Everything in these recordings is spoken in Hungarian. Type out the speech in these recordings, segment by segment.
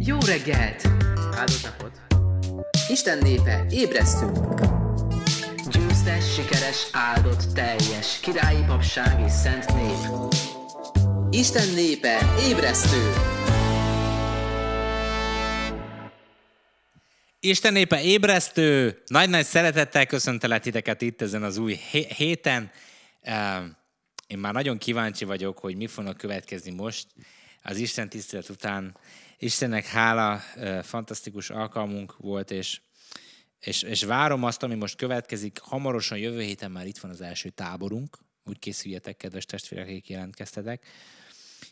Jó reggelt! Áldott napot! Isten népe, ébresztünk! Győztes, sikeres, áldott, teljes, királyi papság és szent nép. Isten népe, ébresztő! Isten népe ébresztő! Nagy-nagy szeretettel köszöntelek titeket itt ezen az új héten. Én már nagyon kíváncsi vagyok, hogy mi fognak következni most az Isten tisztelet után Istennek hála, fantasztikus alkalmunk volt, és, és, és várom azt, ami most következik. Hamarosan jövő héten már itt van az első táborunk, úgy készüljetek, kedves testvérek, akik jelentkeztetek.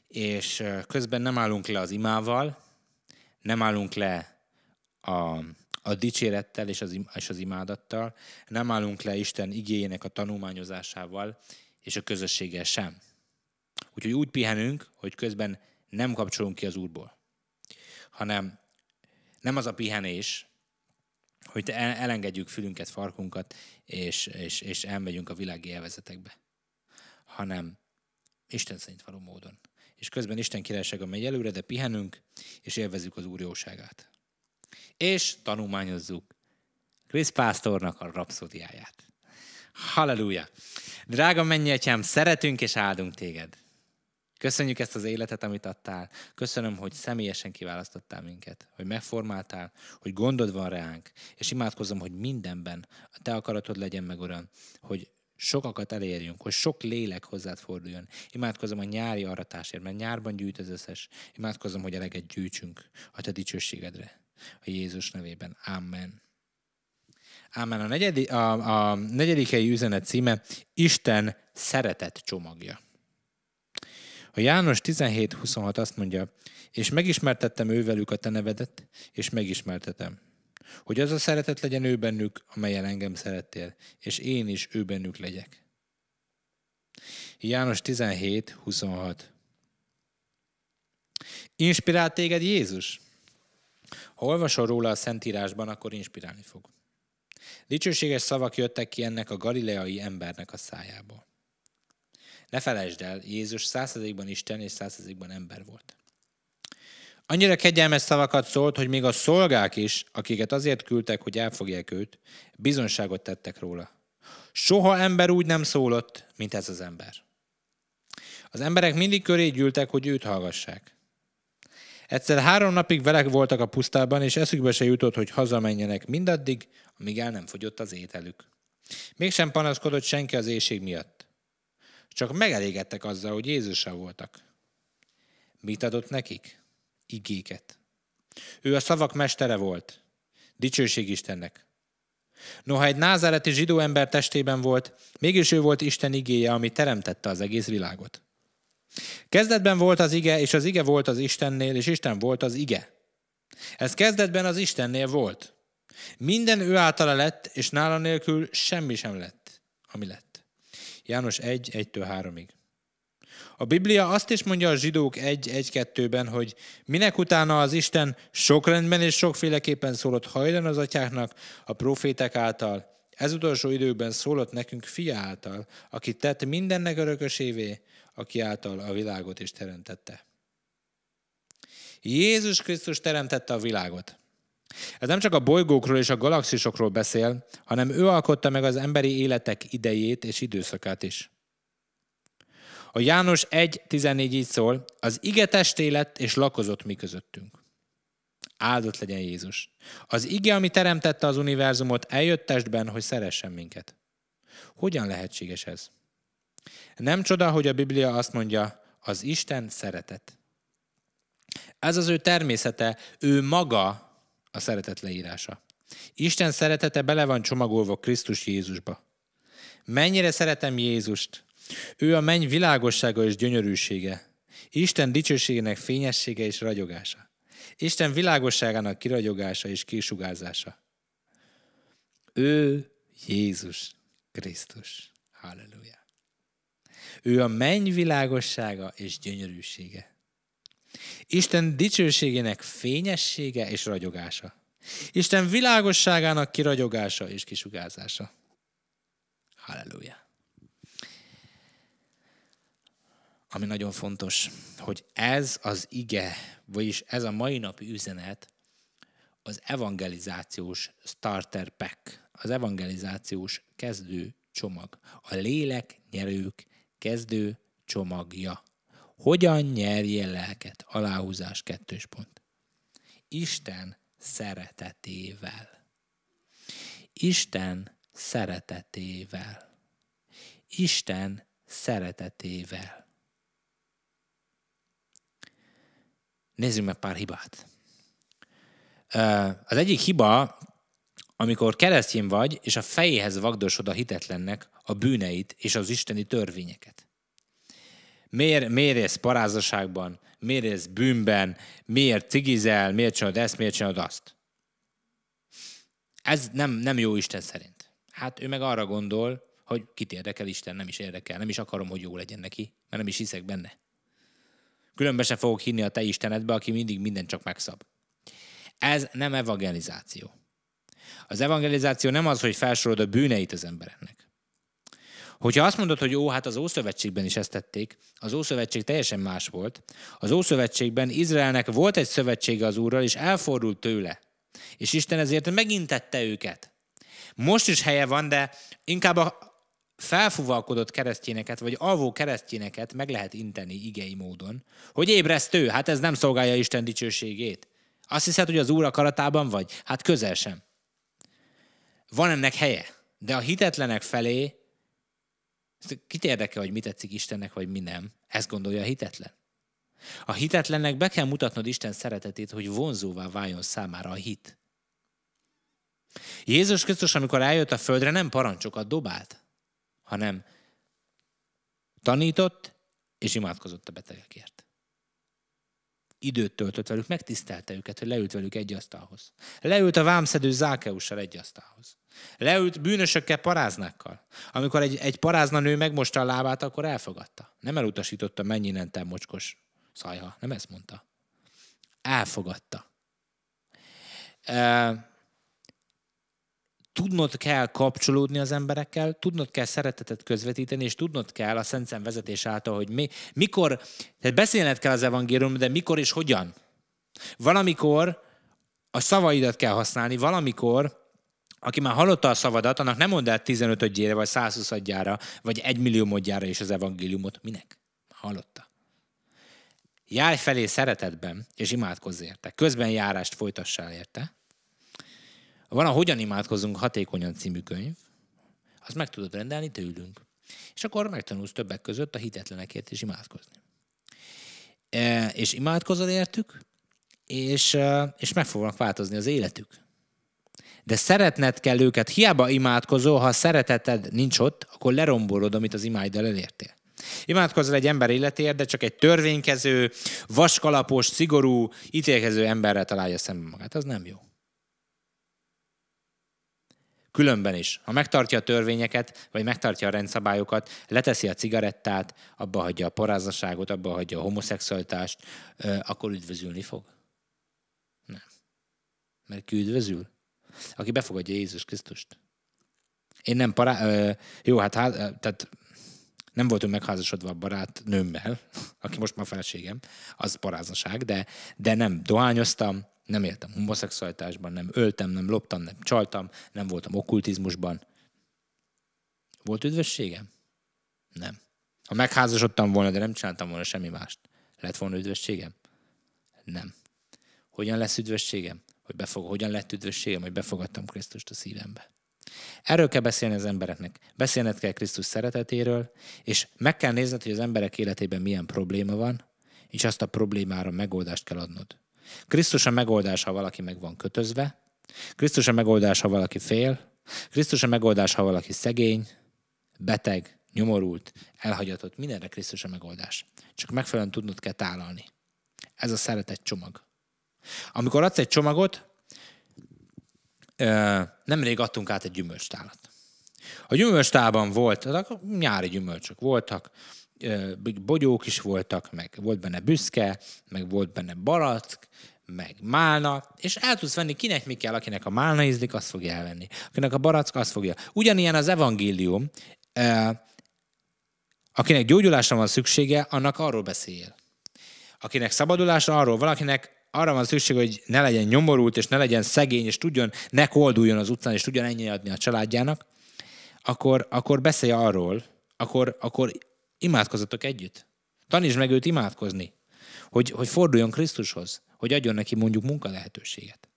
És közben nem állunk le az imával, nem állunk le a, a dicsérettel és az, és az imádattal, nem állunk le Isten igényének a tanulmányozásával és a közösséggel sem. Úgyhogy úgy pihenünk, hogy közben nem kapcsolunk ki az Úrból hanem nem az a pihenés, hogy elengedjük fülünket, farkunkat, és, és, és elmegyünk a világi élvezetekbe, hanem Isten szerint való módon. És közben Isten királysága megy előre, de pihenünk, és élvezzük az úrjóságát. És tanulmányozzuk Krisz Pásztornak a rapszódiáját. Halleluja! Drága mennyi atyám, szeretünk és áldunk téged! Köszönjük ezt az életet, amit adtál. Köszönöm, hogy személyesen kiválasztottál minket, hogy megformáltál, hogy gondod van ránk, és imádkozom, hogy mindenben a te akaratod legyen meg, Uram, hogy sokakat elérjünk, hogy sok lélek hozzád forduljon. Imádkozom a nyári aratásért, mert nyárban gyűjt az összes. Imádkozom, hogy eleget gyűjtsünk a te dicsőségedre. A Jézus nevében. Amen. Amen. A, negyedi, a, a negyedikei üzenet címe Isten szeretet csomagja. A János 17.26 azt mondja, és megismertettem ővelük a te nevedet, és megismertetem. Hogy az a szeretet legyen ő bennük, amelyen engem szerettél, és én is ő bennük legyek. János 17.26 Inspirál téged Jézus? Ha olvasol róla a Szentírásban, akkor inspirálni fog. Dicsőséges szavak jöttek ki ennek a galileai embernek a szájából. Ne felejtsd el, Jézus százszerzékben Isten és százszerzékben ember volt. Annyira kegyelmes szavakat szólt, hogy még a szolgák is, akiket azért küldtek, hogy elfogják őt, bizonságot tettek róla. Soha ember úgy nem szólott, mint ez az ember. Az emberek mindig köré gyűltek, hogy őt hallgassák. Egyszer három napig velek voltak a pusztában, és eszükbe se jutott, hogy hazamenjenek mindaddig, amíg el nem fogyott az ételük. Mégsem panaszkodott senki az éjség miatt. Csak megelégedtek azzal, hogy Jézusra voltak. Mit adott nekik? Igéket. Ő a szavak mestere volt. Dicsőség Istennek. Noha egy názáreti zsidó ember testében volt, mégis ő volt Isten igéje, ami teremtette az egész világot. Kezdetben volt az ige, és az ige volt az Istennél, és Isten volt az ige. Ez kezdetben az Istennél volt. Minden ő általa lett, és nála nélkül semmi sem lett, ami lett. János 1, 1 3-ig. A Biblia azt is mondja a zsidók 2 ben hogy minek utána az Isten sok rendben és sokféleképpen szólott hajlan az atyáknak a proféták által, ez utolsó időben szólott nekünk fia által, aki tett mindennek örökösévé, aki által a világot is teremtette. Jézus Krisztus teremtette a világot. Ez nem csak a bolygókról és a galaxisokról beszél, hanem ő alkotta meg az emberi életek idejét és időszakát is. A János 1.14 így szól, az ige testé lett és lakozott mi közöttünk. Áldott legyen Jézus. Az ige, ami teremtette az univerzumot, eljött testben, hogy szeressen minket. Hogyan lehetséges ez? Nem csoda, hogy a Biblia azt mondja, az Isten szeretet. Ez az ő természete, ő maga a szeretet leírása. Isten szeretete bele van csomagolva Krisztus Jézusba. Mennyire szeretem Jézust? Ő a menny világossága és gyönyörűsége. Isten dicsőségének fényessége és ragyogása. Isten világosságának kiragyogása és kisugárzása. Ő Jézus Krisztus. Halleluja. Ő a menny világossága és gyönyörűsége. Isten dicsőségének fényessége és ragyogása. Isten világosságának kiragyogása és kisugázása. Halleluja! Ami nagyon fontos, hogy ez az ige, vagyis ez a mai napi üzenet az evangelizációs starter pack, az evangelizációs kezdő csomag, a lélek nyerők kezdő csomagja. Hogyan nyerje lelket? Aláhúzás kettős pont. Isten szeretetével. Isten szeretetével. Isten szeretetével. Nézzük meg pár hibát. Az egyik hiba, amikor keresztjén vagy, és a fejéhez vagdosod a hitetlennek a bűneit és az isteni törvényeket. Miért, miért élsz parázaságban? Miért élsz bűnben? Miért cigizel? Miért csinálod ezt? Miért csinálod azt? Ez nem, nem jó Isten szerint. Hát ő meg arra gondol, hogy kit érdekel Isten, nem is érdekel, nem is akarom, hogy jó legyen neki, mert nem is hiszek benne. Különben sem fogok hinni a te Istenedbe, aki mindig minden csak megszab. Ez nem evangelizáció. Az evangelizáció nem az, hogy felsorod a bűneit az embereknek. Hogyha azt mondod, hogy ó, hát az Ószövetségben is ezt tették, az Ószövetség teljesen más volt. Az Ószövetségben Izraelnek volt egy szövetsége az Úrral, és elfordult tőle. És Isten ezért megintette őket. Most is helye van, de inkább a felfúvalkodott keresztényeket, vagy alvó keresztényeket meg lehet inteni igei módon. Hogy ébresztő, hát ez nem szolgálja Isten dicsőségét. Azt hiszed, hogy az Úr akaratában vagy? Hát közel sem. Van ennek helye, de a hitetlenek felé kit érdekel, hogy mit tetszik Istennek, vagy mi nem? Ezt gondolja a hitetlen. A hitetlennek be kell mutatnod Isten szeretetét, hogy vonzóvá váljon számára a hit. Jézus Krisztus, amikor eljött a földre, nem parancsokat dobált, hanem tanított és imádkozott a betegekért. Időt töltött velük, megtisztelte őket, hogy leült velük egy asztalhoz. Leült a vámszedő Zákeussal egy asztalhoz. Leült bűnösökkel, paráznákkal. Amikor egy, egy parázna nő megmosta a lábát, akkor elfogadta. Nem elutasította, mennyi te mocskos szajha. Nem ezt mondta. Elfogadta. E, tudnod kell kapcsolódni az emberekkel, tudnod kell szeretetet közvetíteni, és tudnod kell a Szent Szem vezetés által, hogy mi, mikor, tehát beszélned kell az evangélium, de mikor és hogyan. Valamikor a szavaidat kell használni, valamikor aki már hallotta a szavadat, annak nem mondd el 15-gyére, vagy 120-gyára, vagy 1 modjára is az evangéliumot. Minek? Hallotta. Járj felé szeretetben, és imádkozz érte. Közben járást folytassál érte. Van a Hogyan imádkozunk hatékonyan című könyv. Azt meg tudod rendelni, tőlünk. És akkor megtanulsz többek között a hitetlenekért is imádkozni. E, és imádkozol értük, és, e, és meg fognak változni az életük de szeretned kell őket, hiába imádkozol, ha a szereteted nincs ott, akkor lerombolod, amit az imáiddal elértél. Imádkozol egy ember életéért, de csak egy törvénykező, vaskalapos, szigorú, ítélkező emberre találja szemben magát. Az nem jó. Különben is, ha megtartja a törvényeket, vagy megtartja a rendszabályokat, leteszi a cigarettát, abba hagyja a parázaságot, abba hagyja a homoszexualitást, akkor üdvözülni fog? Nem. Mert ki üdvözül? aki befogadja Jézus Krisztust. Én nem pará... jó, hát, hát tehát nem voltunk megházasodva a barát nőmmel, aki most már feleségem, az parázaság, de, de nem dohányoztam, nem éltem homoszexualitásban, nem öltem, nem loptam, nem csaltam, nem voltam okkultizmusban. Volt üdvösségem? Nem. Ha megházasodtam volna, de nem csináltam volna semmi mást, lett volna üdvösségem? Nem. Hogyan lesz üdvösségem? hogy befog, hogyan lett üdvösségem, hogy befogadtam Krisztust a szívembe. Erről kell beszélni az embereknek. Beszélned kell Krisztus szeretetéről, és meg kell nézned, hogy az emberek életében milyen probléma van, és azt a problémára megoldást kell adnod. Krisztus a megoldás, ha valaki meg van kötözve, Krisztus a megoldás, ha valaki fél, Krisztus a megoldás, ha valaki szegény, beteg, nyomorult, elhagyatott, mindenre Krisztus a megoldás. Csak megfelelően tudnod kell tálalni. Ez a szeretet csomag. Amikor adsz egy csomagot, nemrég adtunk át egy gyümölcstálat. A gyümölcstálban voltak, nyári gyümölcsök voltak, bogyók is voltak, meg volt benne büszke, meg volt benne barack, meg málna, és el tudsz venni, kinek mi kell, akinek a málna ízlik, azt fogja elvenni. Akinek a barack, azt fogja. Ugyanilyen az evangélium, akinek gyógyulásra van szüksége, annak arról beszél. Akinek szabadulásra, arról valakinek arra van szükség, hogy ne legyen nyomorult, és ne legyen szegény, és tudjon, ne kolduljon az utcán, és tudjon ennyi adni a családjának, akkor, akkor beszélj arról, akkor, akkor imádkozatok együtt. Tanítsd meg őt imádkozni, hogy, hogy forduljon Krisztushoz, hogy adjon neki mondjuk munka lehetőséget.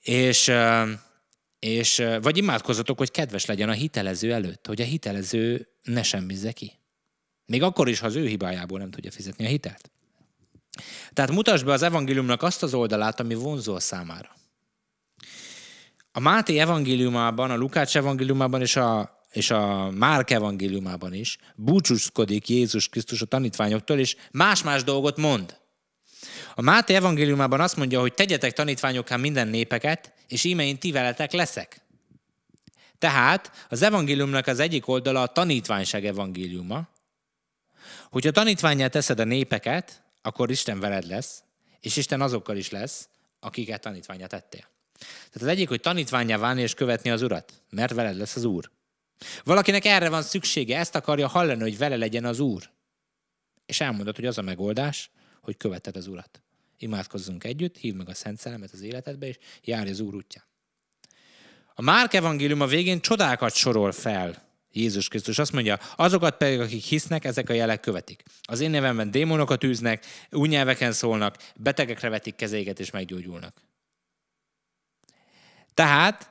És, és, vagy imádkozatok, hogy kedves legyen a hitelező előtt, hogy a hitelező ne semmizze ki. Még akkor is, ha az ő hibájából nem tudja fizetni a hitelt. Tehát mutasd be az evangéliumnak azt az oldalát, ami vonzó a számára. A Máté evangéliumában, a Lukács evangéliumában és a, és a Márk evangéliumában is búcsúzkodik Jézus Krisztus a tanítványoktól, és más-más dolgot mond. A Máté evangéliumában azt mondja, hogy tegyetek tanítványokká minden népeket, és íme én ti veletek leszek. Tehát az evangéliumnak az egyik oldala a tanítványság evangéliuma. Hogyha tanítványát teszed a népeket, akkor Isten veled lesz, és Isten azokkal is lesz, akiket tanítványa tettél. Tehát az egyik, hogy tanítványá válni és követni az Urat, mert veled lesz az Úr. Valakinek erre van szüksége, ezt akarja hallani, hogy vele legyen az Úr. És elmondod, hogy az a megoldás, hogy követed az Urat. Imádkozzunk együtt, hívd meg a Szent Szellemet az életedbe, és járj az Úr útján. A Márk evangélium a végén csodákat sorol fel Jézus Krisztus azt mondja, azokat pedig, akik hisznek, ezek a jelek követik. Az én nevemben démonokat űznek, új nyelveken szólnak, betegekre vetik kezéket és meggyógyulnak. Tehát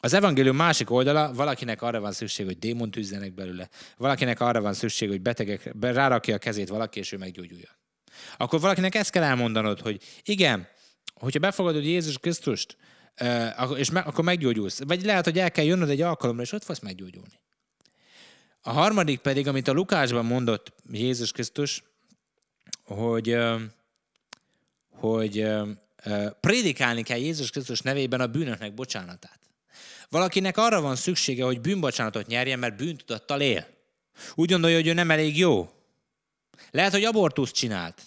az evangélium másik oldala, valakinek arra van szükség, hogy démon tűzzenek belőle, valakinek arra van szükség, hogy betegek, rárakja a kezét valaki, és ő meggyógyulja. Akkor valakinek ezt kell elmondanod, hogy igen, hogyha befogadod Jézus Krisztust, és me, akkor meggyógyulsz. Vagy lehet, hogy el kell jönnöd egy alkalomra, és ott fogsz meggyógyulni. A harmadik pedig, amit a Lukásban mondott Jézus Krisztus, hogy, hogy prédikálni kell Jézus Krisztus nevében a bűnöknek bocsánatát. Valakinek arra van szüksége, hogy bűnbocsánatot nyerjen, mert bűntudattal él. Úgy gondolja, hogy ő nem elég jó. Lehet, hogy abortuszt csinált,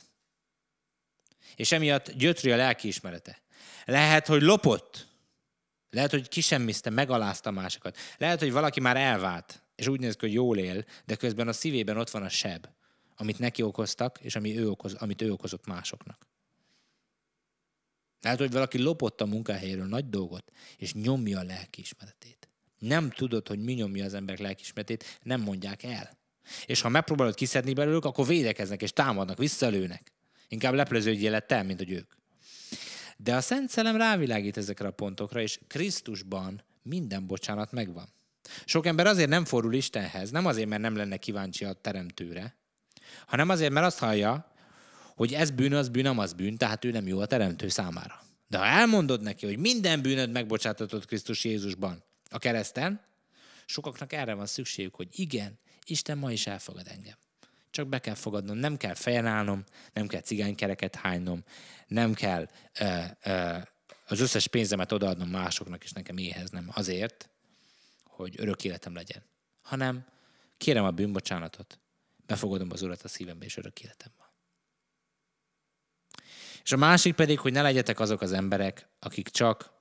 és emiatt gyötri a lelkiismerete. Lehet, hogy lopott. Lehet, hogy kisemmiszte, megalázta másokat. Lehet, hogy valaki már elvált és úgy néz ki, hogy jól él, de közben a szívében ott van a seb, amit neki okoztak, és ami ő okoz, amit ő okozott másoknak. Tehát, hogy valaki lopott a munkahelyéről nagy dolgot, és nyomja a lelkiismeretét. Nem tudod, hogy mi nyomja az emberek lelkiismeretét, nem mondják el. És ha megpróbálod kiszedni belőlük, akkor védekeznek és támadnak, visszalőnek. Inkább lepleződjél le te, mint hogy ők. De a Szent Szellem rávilágít ezekre a pontokra, és Krisztusban minden bocsánat megvan. Sok ember azért nem fordul Istenhez, nem azért, mert nem lenne kíváncsi a teremtőre, hanem azért, mert azt hallja, hogy ez bűn, az bűn, nem az bűn, tehát ő nem jó a teremtő számára. De ha elmondod neki, hogy minden bűnöd megbocsátatott Krisztus Jézusban a kereszten, sokaknak erre van szükségük, hogy igen, Isten ma is elfogad engem. Csak be kell fogadnom, nem kell fejen állnom, nem kell cigánykereket hánynom, nem kell ö, ö, az összes pénzemet odaadnom másoknak, és nekem éheznem azért, hogy örök életem legyen, hanem kérem a bűnbocsánatot, befogadom az Urat a szívembe, és örök életem van. És a másik pedig, hogy ne legyetek azok az emberek, akik csak...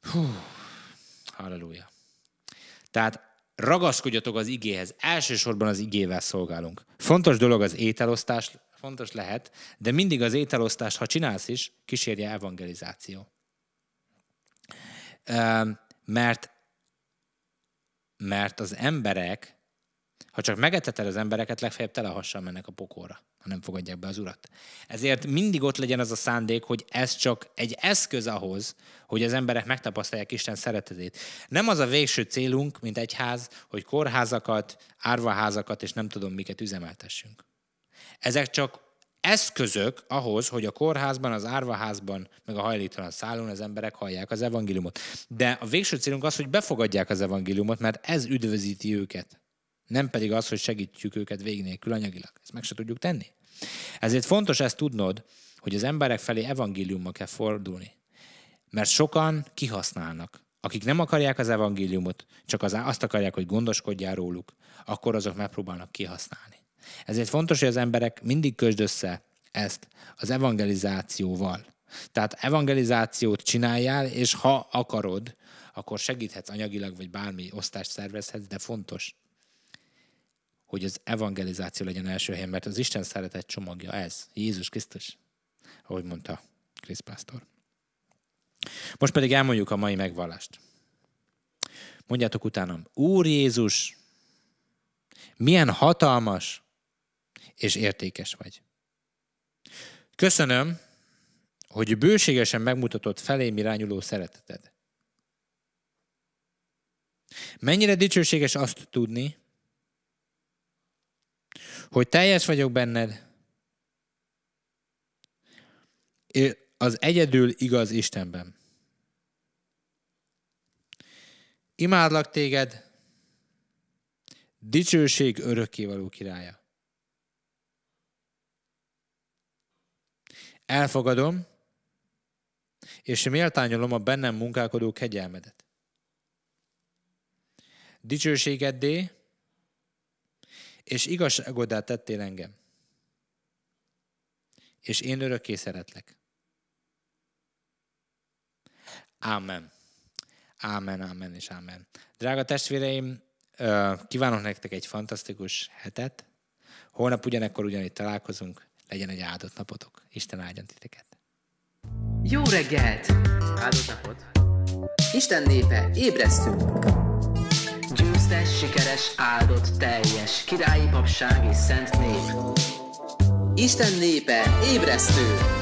Hú, halleluja. Tehát ragaszkodjatok az igéhez. Elsősorban az igével szolgálunk. Fontos dolog az ételosztás, fontos lehet, de mindig az ételosztást, ha csinálsz is, kísérje evangelizáció. Mert, mert az emberek, ha csak megeteted az embereket, legfeljebb tele mennek a pokóra, ha nem fogadják be az urat. Ezért mindig ott legyen az a szándék, hogy ez csak egy eszköz ahhoz, hogy az emberek megtapasztalják Isten szeretetét. Nem az a végső célunk, mint egy ház, hogy kórházakat, árvaházakat és nem tudom miket üzemeltessünk. Ezek csak eszközök ahhoz, hogy a kórházban, az árvaházban, meg a hajléktalan szállón az emberek hallják az evangéliumot. De a végső célunk az, hogy befogadják az evangéliumot, mert ez üdvözíti őket. Nem pedig az, hogy segítjük őket vég nélkül anyagilag. Ezt meg se tudjuk tenni. Ezért fontos ezt tudnod, hogy az emberek felé evangéliummal kell fordulni. Mert sokan kihasználnak. Akik nem akarják az evangéliumot, csak azt akarják, hogy gondoskodjál róluk, akkor azok megpróbálnak kihasználni. Ezért fontos, hogy az emberek mindig közd össze ezt az evangelizációval. Tehát evangelizációt csináljál, és ha akarod, akkor segíthetsz anyagilag, vagy bármi osztást szervezhetsz, de fontos, hogy az evangelizáció legyen első helyen, mert az Isten szeretet csomagja ez, Jézus Krisztus, ahogy mondta Krisz Pásztor. Most pedig elmondjuk a mai megvallást. Mondjátok utánam, Úr Jézus, milyen hatalmas, és értékes vagy. Köszönöm, hogy bőségesen megmutatott felém irányuló szereteted. Mennyire dicsőséges azt tudni, hogy teljes vagyok benned, az egyedül igaz Istenben. Imádlak téged, dicsőség örökkévaló királya. Elfogadom, és méltányolom a bennem munkálkodó kegyelmedet. Dicsőségeddé és igazságodát tettél engem. És én örökké szeretlek. Ámen. Ámen, ámen és ámen. Drága testvéreim, kívánok nektek egy fantasztikus hetet. Holnap ugyanekkor ugyanígy találkozunk. Legyen egy áldott napotok. Isten áldjon titeket. Jó reggelt! Áldott napot! Isten népe, ébresztünk! Győztes, sikeres, áldott, teljes, királyi papság és szent nép. Isten népe, ébresztő!